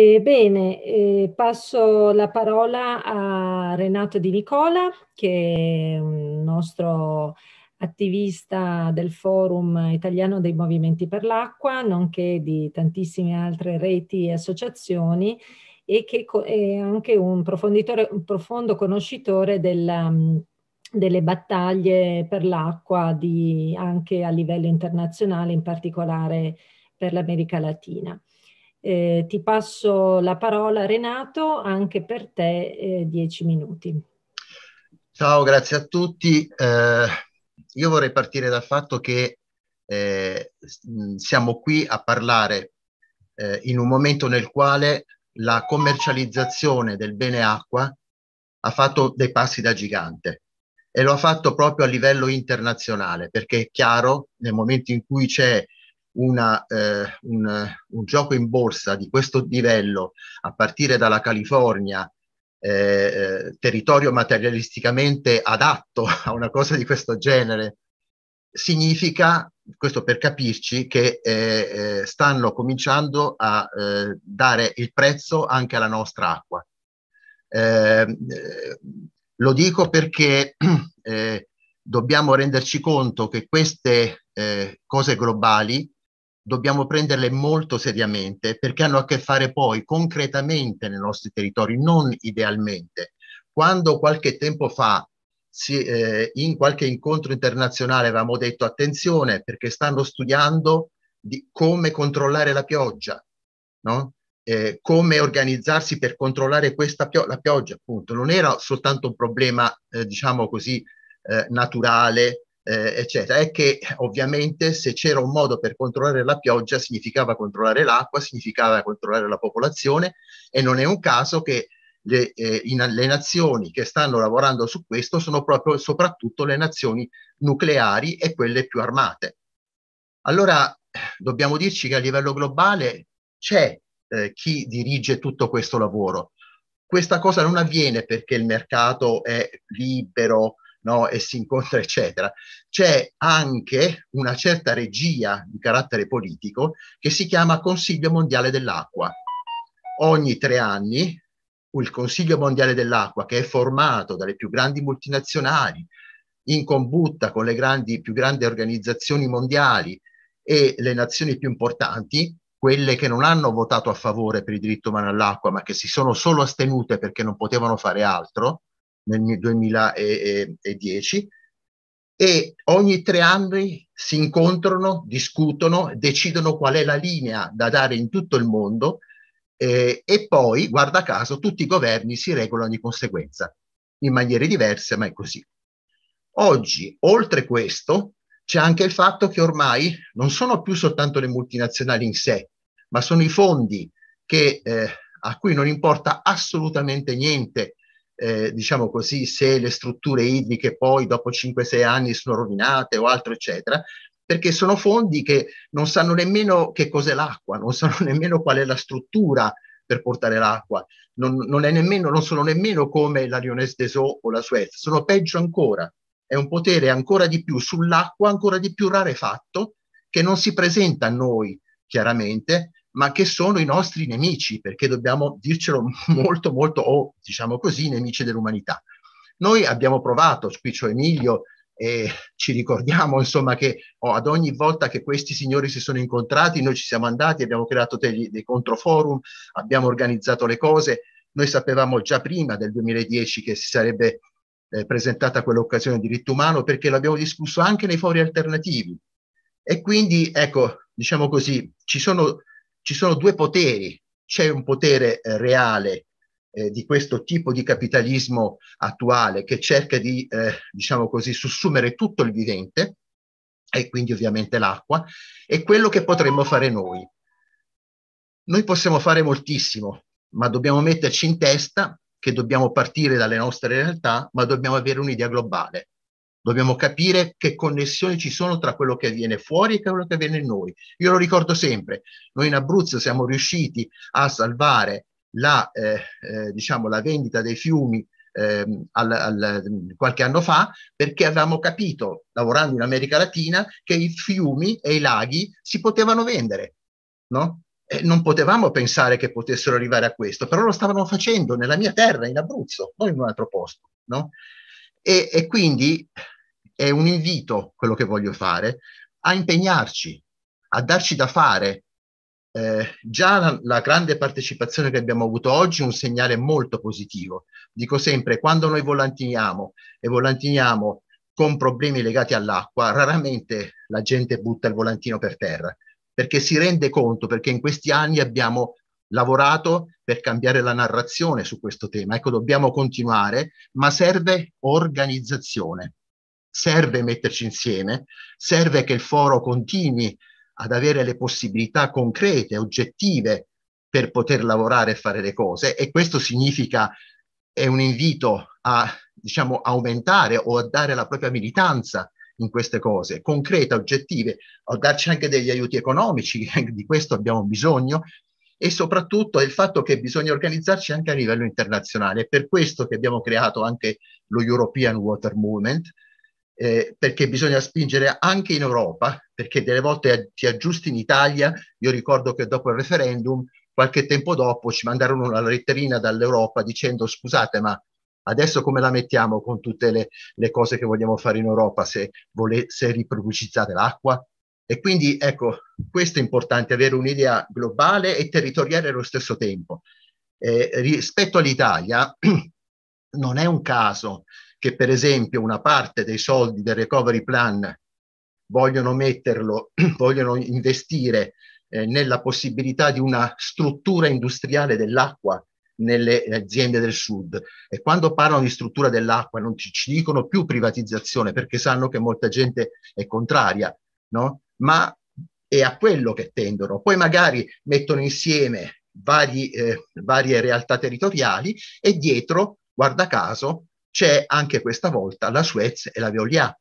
Eh, bene, eh, passo la parola a Renato Di Nicola, che è un nostro attivista del Forum Italiano dei Movimenti per l'Acqua, nonché di tantissime altre reti e associazioni, e che è anche un, un profondo conoscitore della, delle battaglie per l'acqua anche a livello internazionale, in particolare per l'America Latina. Eh, ti passo la parola Renato, anche per te eh, dieci minuti. Ciao, grazie a tutti. Eh, io vorrei partire dal fatto che eh, siamo qui a parlare eh, in un momento nel quale la commercializzazione del bene acqua ha fatto dei passi da gigante e lo ha fatto proprio a livello internazionale, perché è chiaro, nel momento in cui c'è una, eh, un, un, gioco in borsa di questo livello, a partire dalla California, eh, eh territorio materialisticamente adatto a una cosa di questo genere, significa, questo per capirci, che eh, eh stanno cominciando a eh, dare il prezzo anche alla nostra acqua. Ehm, eh, lo dico perché eh, dobbiamo renderci conto che queste cose globali dobbiamo prenderle molto seriamente perché hanno a che fare poi concretamente nei nostri territori, non idealmente. Quando qualche tempo fa si, eh, in qualche incontro internazionale avevamo detto attenzione perché stanno studiando di come controllare la pioggia, no? eh, come organizzarsi per controllare questa pio- la pioggia, appunto. Non era soltanto un problema, eh, diciamo così, eh, naturale eh, eccetera, è che ovviamente se c'era un modo per controllare la pioggia significava controllare l'acqua, significava controllare la popolazione e non è un caso che le, eh, in, le nazioni che stanno lavorando su questo sono proprio soprattutto le nazioni nucleari e quelle più armate. Allora dobbiamo dirci che a livello globale c'è eh, chi dirige tutto questo lavoro. Questa cosa non avviene perché il mercato è libero, no? e si incontra, eccetera, c'è anche una certa regia di carattere politico che si chiama Consiglio Mondiale dell'Acqua. Ogni tre anni il Consiglio Mondiale dell'Acqua, che è formato dalle più grandi multinazionali, in combutta con le grandi, più grandi organizzazioni mondiali e le nazioni più importanti, quelle che non hanno votato a favore per il diritto umano all'acqua, ma che si sono solo astenute perché non potevano fare altro, nel 2010 e ogni tre anni si incontrano, discutono, decidono qual è la linea da dare in tutto il mondo eh, e poi, guarda caso, tutti i governi si regolano di conseguenza, in maniere diverse, ma è così. Oggi, oltre questo, c'è anche il fatto che ormai non sono più soltanto le multinazionali in sé, ma sono i fondi che, eh, a cui non importa assolutamente niente eh, diciamo così, se le strutture idriche poi dopo 5-6 anni sono rovinate o altro, eccetera, perché sono fondi che non sanno nemmeno che cos'è l'acqua, non sanno nemmeno qual è la struttura per portare l'acqua, non, non, nemmeno, non sono nemmeno come la Lyonesse des Eaux o la Suez, sono peggio ancora, è un potere ancora di più sull'acqua, ancora di più rarefatto, che non si presenta a noi chiaramente, ma che sono i nostri nemici, perché dobbiamo dircelo molto, molto, o diciamo così, nemici dell'umanità. Noi abbiamo provato, Spiccio Emilio, e ci ricordiamo insomma che oh, ad ogni volta che questi signori si sono incontrati, noi ci siamo andati, abbiamo creato dei, dei controforum, abbiamo organizzato le cose, noi sapevamo già prima del 2010 che si sarebbe eh, presentata quell'occasione di diritto umano perché l'abbiamo discusso anche nei fori alternativi. E quindi, ecco, diciamo così, ci sono ci sono due poteri. C'è un potere eh, reale eh, di questo tipo di capitalismo attuale che cerca di, eh, diciamo così, sussumere tutto il vivente, e quindi ovviamente l'acqua, e quello che potremmo fare noi. Noi possiamo fare moltissimo, ma dobbiamo metterci in testa che dobbiamo partire dalle nostre realtà, ma dobbiamo avere un'idea globale. Dobbiamo capire che connessioni ci sono tra quello che avviene fuori e quello che avviene in noi. Io lo ricordo sempre, noi in Abruzzo siamo riusciti a salvare la, eh, eh, diciamo, la vendita dei fiumi eh, al, al, qualche anno fa perché avevamo capito, lavorando in America Latina, che i fiumi e i laghi si potevano vendere. No? Eh, non potevamo pensare che potessero arrivare a questo, però lo stavano facendo nella mia terra, in Abruzzo, non in un altro posto. No? E, e quindi è un invito, quello che voglio fare, a impegnarci, a darci da fare. Eh, già la, la, grande partecipazione che abbiamo avuto oggi è un segnale molto positivo. Dico sempre, quando noi volantiniamo e volantiniamo con problemi legati all'acqua, raramente la gente butta il volantino per terra, perché si rende conto, perché in questi anni abbiamo lavorato per cambiare la narrazione su questo tema. Ecco, dobbiamo continuare, ma serve organizzazione, serve metterci insieme, serve che il foro continui ad avere le possibilità concrete, oggettive per poter lavorare e fare le cose e questo significa è un invito a diciamo aumentare o a dare la propria militanza in queste cose concrete, oggettive, a darci anche degli aiuti economici, di questo abbiamo bisogno, e soprattutto è il fatto che bisogna organizzarci anche a livello internazionale. È per questo che abbiamo creato anche lo European Water Movement, eh, perché bisogna spingere anche in Europa, perché delle volte ti aggiusti in Italia. Io ricordo che dopo il referendum, qualche tempo dopo, ci mandarono una letterina dall'Europa dicendo scusate, ma adesso come la mettiamo con tutte le, le cose che vogliamo fare in Europa se, vole- se riproducizzate l'acqua? E quindi ecco, questo è importante, avere un'idea globale e territoriale allo stesso tempo. Eh, rispetto all'Italia, non è un caso che per esempio una parte dei soldi del recovery plan vogliono metterlo, vogliono investire eh, nella possibilità di una struttura industriale dell'acqua nelle aziende del sud e quando parlano di struttura dell'acqua non ci, ci, dicono più privatizzazione perché sanno che molta gente è contraria, no? ma è a quello che tendono. Poi magari mettono insieme vari, eh, varie realtà territoriali e dietro, guarda caso, c'è anche questa volta la Suez e la Veolia.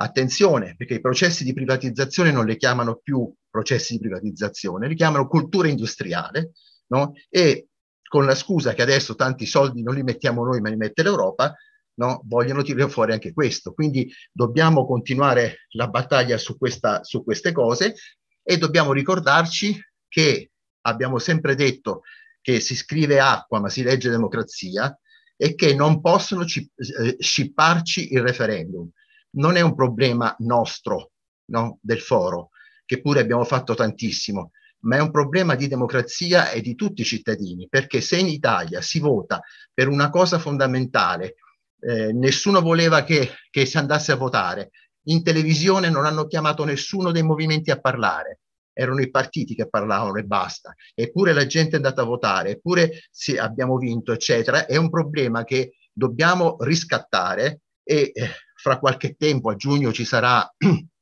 Attenzione, perché i processi di privatizzazione non le chiamano più processi di privatizzazione, li chiamano cultura industriale, no? e con la scusa che adesso tanti soldi non li mettiamo noi ma li mette l'Europa, no? vogliono tirare fuori anche questo. Quindi dobbiamo continuare la battaglia su, questa, su queste cose e dobbiamo ricordarci che abbiamo sempre detto che si scrive acqua ma si legge democrazia e che non possono eh, scipparci il referendum. Non è un problema nostro, no? del foro, che pure abbiamo fatto tantissimo, ma è un problema di democrazia e di tutti i cittadini, perché se in Italia si vota per una cosa fondamentale eh, nessuno voleva che, che si andasse a votare, in televisione non hanno chiamato nessuno dei movimenti a parlare, erano i partiti che parlavano e basta, eppure la gente è andata a votare, eppure sì, abbiamo vinto, eccetera, è un problema che dobbiamo riscattare e eh, fra qualche tempo, a giugno ci sarà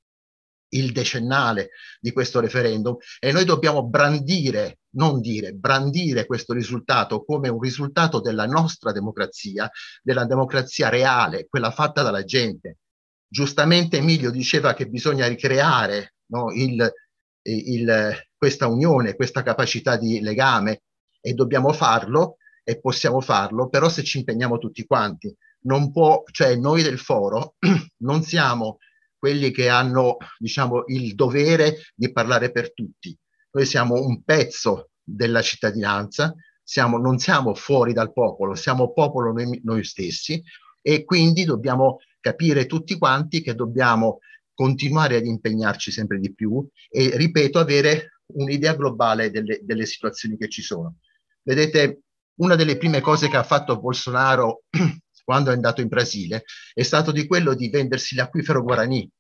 il decennale di questo referendum e noi dobbiamo brandire, non dire, brandire questo risultato come un risultato della nostra democrazia, della democrazia reale, quella fatta dalla gente. Giustamente Emilio diceva che bisogna ricreare no, il, il, questa unione, questa capacità di legame e dobbiamo farlo e possiamo farlo, però se ci impegniamo tutti quanti, non può, cioè noi del foro non siamo quelli che hanno diciamo, il dovere di parlare per tutti. Noi siamo un pezzo della cittadinanza, siamo, non siamo fuori dal popolo, siamo popolo noi, noi stessi e quindi dobbiamo capire tutti quanti che dobbiamo continuare ad impegnarci sempre di più e, ripeto, avere un'idea globale delle, delle, situazioni che ci sono. Vedete, una delle prime cose che ha fatto Bolsonaro quando è andato in Brasile è stato di quello di vendersi l'acquifero guarani.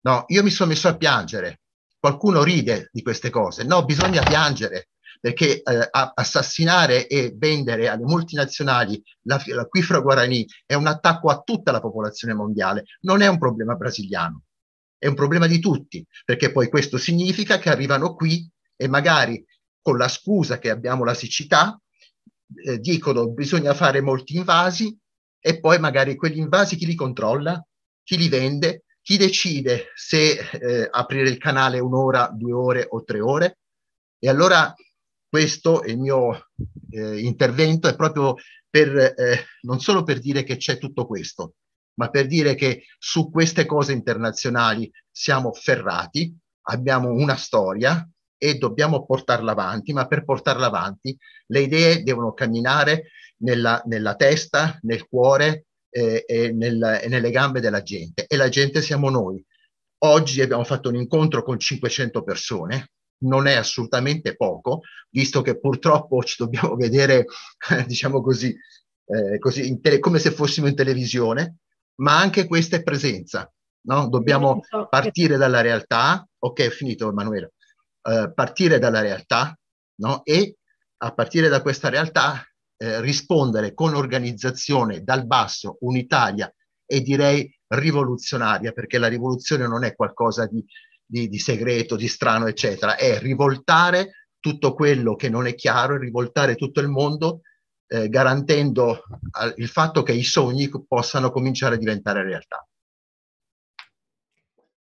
No, io mi sono messo a piangere. Qualcuno ride di queste cose. No, bisogna piangere perché eh, assassinare e vendere alle multinazionali l'acquifero la guarani è un attacco a tutta la popolazione mondiale, non è un problema brasiliano, è un problema di tutti, perché poi questo significa che arrivano qui e magari con la scusa che abbiamo la siccità eh, dicono bisogna fare molti invasi, e poi magari quegli invasi chi li controlla, chi li vende, chi decide se eh, aprire il canale un'ora, due ore o tre ore. E allora questo è il mio eh, intervento è proprio per, eh, non solo per dire che c'è tutto questo, ma per dire che su queste cose internazionali siamo ferrati, abbiamo una storia e dobbiamo portarla avanti, ma per portarla avanti le idee devono camminare nella, nella testa, nel cuore eh, e, nel, e nelle gambe della gente. E la gente siamo noi. Oggi abbiamo fatto un incontro con 500 persone, non è assolutamente poco, visto che purtroppo ci dobbiamo vedere, diciamo così, eh, così tele- come se fossimo in televisione, ma anche questa è presenza. No? Dobbiamo partire dalla realtà, ok, è finito Emanuele, eh, partire dalla realtà no? e a partire da questa realtà eh, rispondere con organizzazione dal basso, unitaria e direi rivoluzionaria, perché la rivoluzione non è qualcosa di, di, di segreto, di strano, eccetera, è rivoltare tutto quello che non è chiaro, rivoltare tutto il mondo eh, garantendo il fatto che i sogni possano cominciare a diventare realtà.